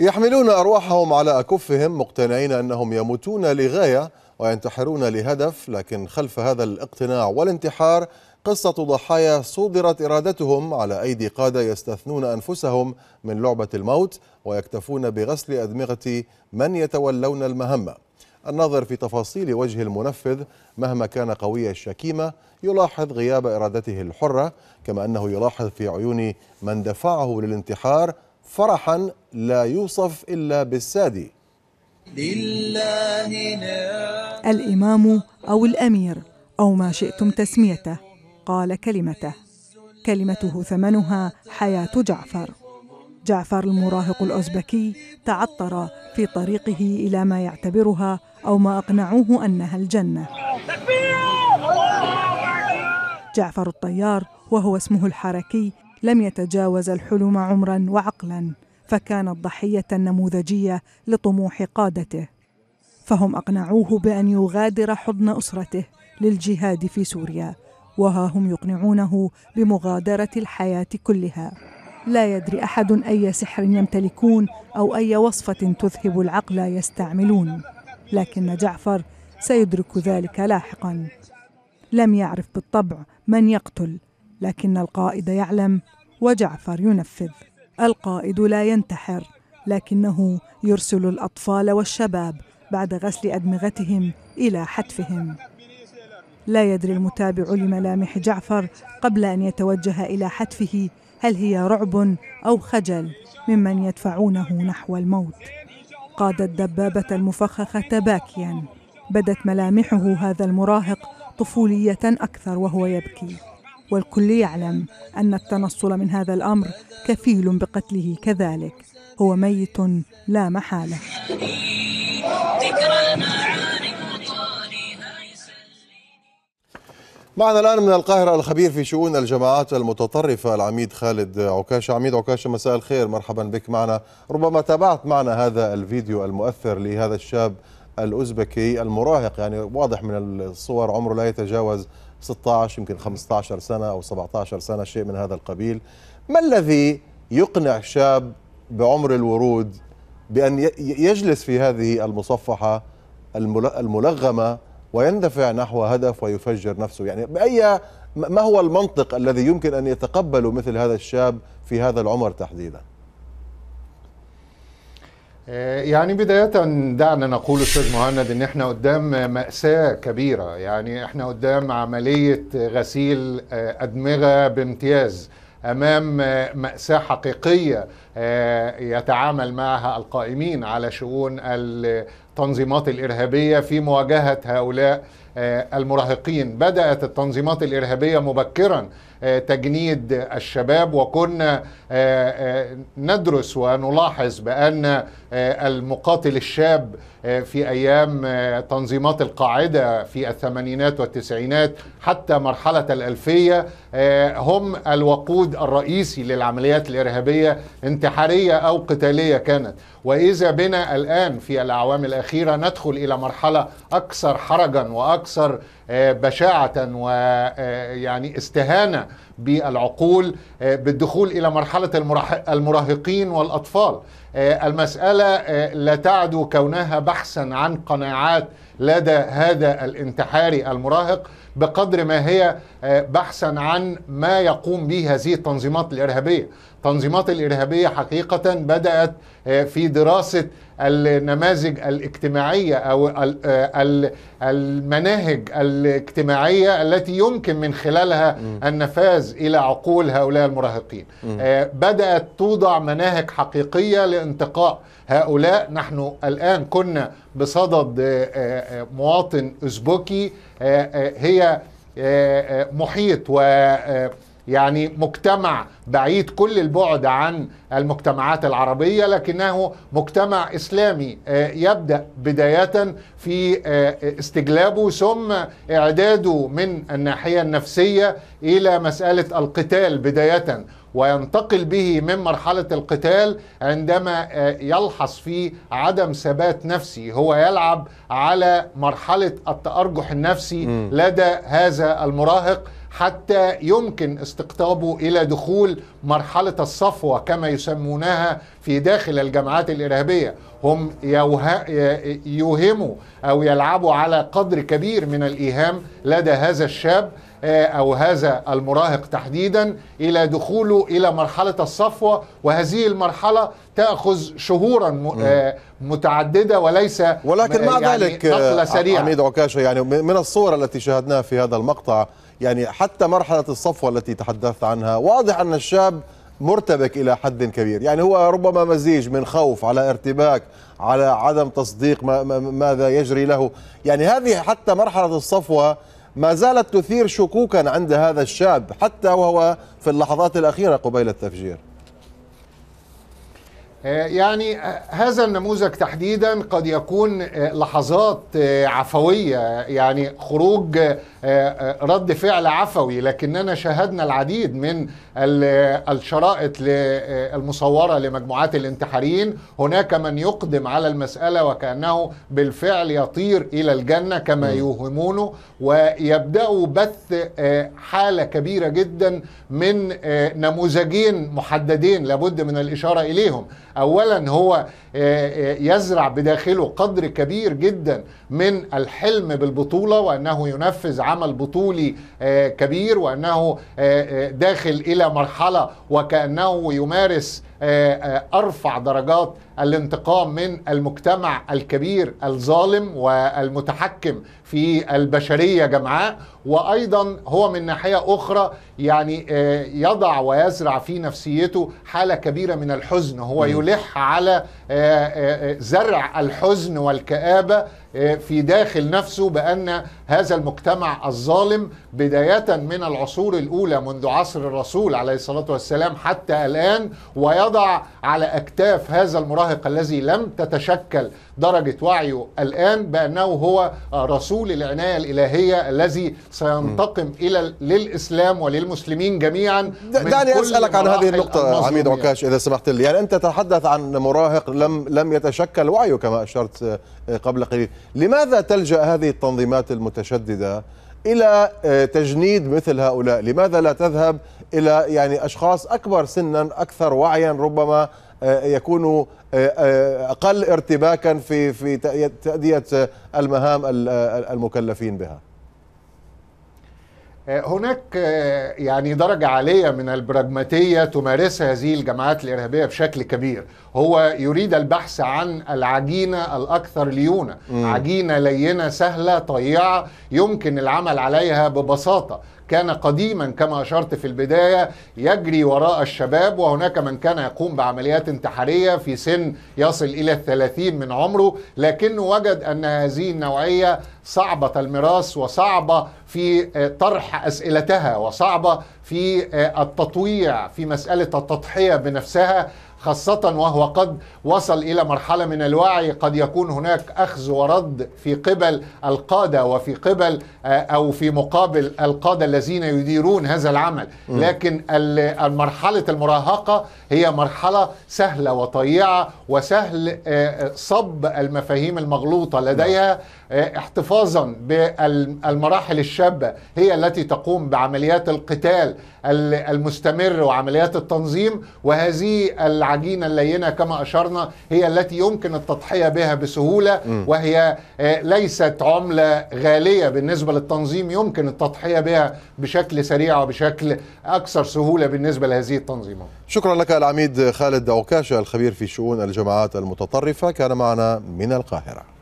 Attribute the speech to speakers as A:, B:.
A: يحملون أرواحهم على أكفهم مقتنعين أنهم يموتون لغاية وينتحرون لهدف لكن خلف هذا الاقتناع والانتحار قصة ضحايا صدرت إرادتهم على أيدي قادة يستثنون أنفسهم من لعبة الموت ويكتفون بغسل أدمغة من يتولون المهمة النظر في تفاصيل وجه المنفذ مهما كان قوي الشكيمة يلاحظ غياب إرادته الحرة كما أنه يلاحظ في عيون من دفعه للانتحار فرحا لا يوصف إلا بالسادي
B: الإمام أو الأمير أو ما شئتم تسميته قال كلمته كلمته ثمنها حياة جعفر جعفر المراهق الأوزبكي تعطر في طريقه إلى ما يعتبرها أو ما أقنعوه أنها الجنة جعفر الطيار وهو اسمه الحركي لم يتجاوز الحلم عمرا وعقلا فكانت ضحيه نموذجيه لطموح قادته فهم اقنعوه بان يغادر حضن اسرته للجهاد في سوريا وها هم يقنعونه بمغادره الحياه كلها لا يدري احد اي سحر يمتلكون او اي وصفه تذهب العقل يستعملون لكن جعفر سيدرك ذلك لاحقا لم يعرف بالطبع من يقتل لكن القائد يعلم وجعفر ينفذ القائد لا ينتحر لكنه يرسل الاطفال والشباب بعد غسل ادمغتهم الى حتفهم لا يدري المتابع لملامح جعفر قبل ان يتوجه الى حتفه هل هي رعب او خجل ممن يدفعونه نحو الموت قاد الدبابه المفخخه باكيا بدت ملامحه هذا المراهق طفوليه اكثر وهو يبكي والكل يعلم أن التنصل من هذا الأمر كفيل بقتله كذلك هو ميت لا محالة
A: معنا الآن من القاهرة الخبير في شؤون الجماعات المتطرفة العميد خالد عكاشة عميد عكاشة مساء الخير مرحبا بك معنا ربما تابعت معنا هذا الفيديو المؤثر لهذا الشاب الأوزبكي المراهق يعني واضح من الصور عمره لا يتجاوز 16 يمكن 15 سنة أو 17 سنة شيء من هذا القبيل ما الذي يقنع شاب بعمر الورود بأن يجلس في هذه المصفحة الملغمة ويندفع نحو هدف ويفجر نفسه يعني بأي ما هو المنطق الذي يمكن أن يتقبله مثل هذا الشاب في هذا العمر تحديدا
C: آه، يعني بداية دعنا نقول أستاذ مهند إن إحنا قدام مأساة كبيرة يعني إحنا قدام عملية غسيل آه، أدمغة بامتياز أمام آه، مأساة حقيقية آه، يتعامل معها القائمين على شؤون التنظيمات الارهابيه في مواجهه هؤلاء آه، المراهقين بدات التنظيمات الارهابيه مبكرا آه، تجنيد الشباب وكنا ندرس ونلاحظ بان المقاتل الشاب في ايام تنظيمات القاعده في الثمانينات والتسعينات حتى مرحله الالفيه هم الوقود الرئيسي للعمليات الارهابيه انتحارية أو قتالية كانت وإذا بنا الآن في الأعوام الأخيرة ندخل إلى مرحلة أكثر حرجا وأكثر آه، بشاعة ويعني آه، استهانة بالعقول آه، بالدخول إلى مرحلة المراهقين والأطفال المسألة لا تعدو كونها بحثا عن قناعات لدى هذا الانتحاري المراهق بقدر ما هي آه، بحثا عن ما يقوم به هذه التنظيمات الارهابيه التنظيمات الارهابيه حقيقه بدات آه، في دراسه النماذج الاجتماعيه او آه، المناهج الاجتماعيه التي يمكن من خلالها النفاذ الى عقول هؤلاء المراهقين بدات توضع مناهج حقيقيه لانتقاء هؤلاء نحن الان كنا بصدد مواطن اوزبكي هي آه، آه، محيط و آه، يعني مجتمع بعيد كل البعد عن المجتمعات العربية لكنه مجتمع إسلامي يبدأ بداية في استجلابه ثم إعداده من الناحية النفسية إلى مسألة القتال بداية وينتقل به من مرحلة القتال عندما آه، يلحظ في عدم ثبات نفسي هو يلعب على مرحلة التأرجح النفسي م. لدى هذا المراهق حتى يمكن استقطابه الى دخول مرحله الصفوه كما يسمونها في داخل الجماعات الارهابيه هم يوهموا او يلعبوا على قدر كبير من الايهام لدى هذا الشاب آه، أو هذا المراهق تحديدا إلى دخوله إلى مرحلة الصفوة وهذه المرحلة تأخذ شهورا آه، متعددة وليس ولكن مع يعني ذلك نقلة آه، سريعة عميد
A: عكاشة يعني من الصور التي شاهدناها في هذا المقطع يعني حتى مرحلة الصفوة التي تحدثت عنها واضح أن الشاب مرتبك إلى حد كبير يعني هو ربما مزيج من خوف على ارتباك على عدم تصديق ما ماذا يجري له يعني هذه حتى مرحلة الصفوة ما زالت تثير شكوكا عند هذا الشاب حتى وهو في اللحظات الأخيرة قبيل التفجير
C: آه، يعني آه، هذا النموذج تحديدا قد يكون آه، لحظات عفويه يعني خروج رد فعل عفوي لكننا شاهدنا العديد من الشرائط المصوره لمجموعات الانتحاريين هناك من يقدم على المساله وكانه بالفعل يطير الى الجنه كما يوهمونه ويبداوا بث حاله كبيره جدا من نموذجين محددين لابد من الاشاره اليهم اولا هو آه، آه، يزرع بداخله قدر كبير جدا من الحلم بالبطوله وانه ينفذ عمل بطولي آه، كبير وانه داخل الى مرحله وكانه يمارس آه، آه، ارفع درجات الانتقام من المجتمع الكبير الظالم والمتحكم في البشريه جمعاء وايضا هو من ناحيه اخرى يعني آه، يضع ويزرع في نفسيته حاله كبيره من الحزن هو يلح على آه، آه، آه، زرع الحزن والكآبة في داخل نفسه بأن هذا المجتمع الظالم بداية من العصور الأولى منذ عصر الرسول عليه الصلاة والسلام حتى الآن ويضع على أكتاف هذا المراهق الذي لم تتشكل درجة وعيه الآن بأنه هو رسول العناية الإلهية الذي سينتقم إلى للإسلام وللمسلمين جميعا دعني أسألك عن هذه النقطة عميد عكاش
A: إذا سمحت لي يعني أنت تتحدث عن مراهق لم لم يتشكل وعيه كما اشرت آه، قبل قليل، لماذا تلجا هذه التنظيمات المتشدده الى آه، تجنيد مثل هؤلاء؟ لماذا لا تذهب الى يعني اشخاص اكبر سنا اكثر وعيا ربما آه، يكونوا اقل ارتباكا في في تاديه المهام المكلفين بها؟
C: آه، هناك آه، يعني درجة عالية من البراجماتية تمارسها هذه الجماعات الإرهابية بشكل كبير هو يريد البحث عن العجينة الأكثر ليونة م. عجينة لينة سهلة طيعة يمكن العمل عليها ببساطة كان قديما كما اشرت في البدايه يجري وراء الشباب وهناك من كان يقوم بعمليات انتحاريه في سن يصل الى الثلاثين من عمره لكنه وجد ان هذه النوعيه صعبة المراس وصعبة في آه، طرح أسئلتها وصعبة في آه، التطويع في مسألة التضحية بنفسها خاصة وهو قد وصل إلى مرحلة من الوعي قد يكون هناك أخذ ورد في قبل القادة وفي قبل آه، أو في مقابل القادة الذين يديرون هذا العمل لكن مرحلة المراهقة هي مرحلة سهلة وطيعة وسهل صب المفاهيم المغلوطة لديها نعم. احتفاظ حفاظا بالمراحل الشابه هي التي تقوم بعمليات القتال المستمر وعمليات التنظيم وهذه العجينه اللينه كما اشرنا هي التي يمكن التضحيه بها بسهوله وهي آه، ليست عمله غاليه بالنسبه للتنظيم يمكن التضحيه بها بشكل سريع وبشكل اكثر سهوله بالنسبه لهذه التنظيمات. شكرا لك
A: العميد خالد عكاشه الخبير في شؤون الجماعات المتطرفه كان معنا من القاهره.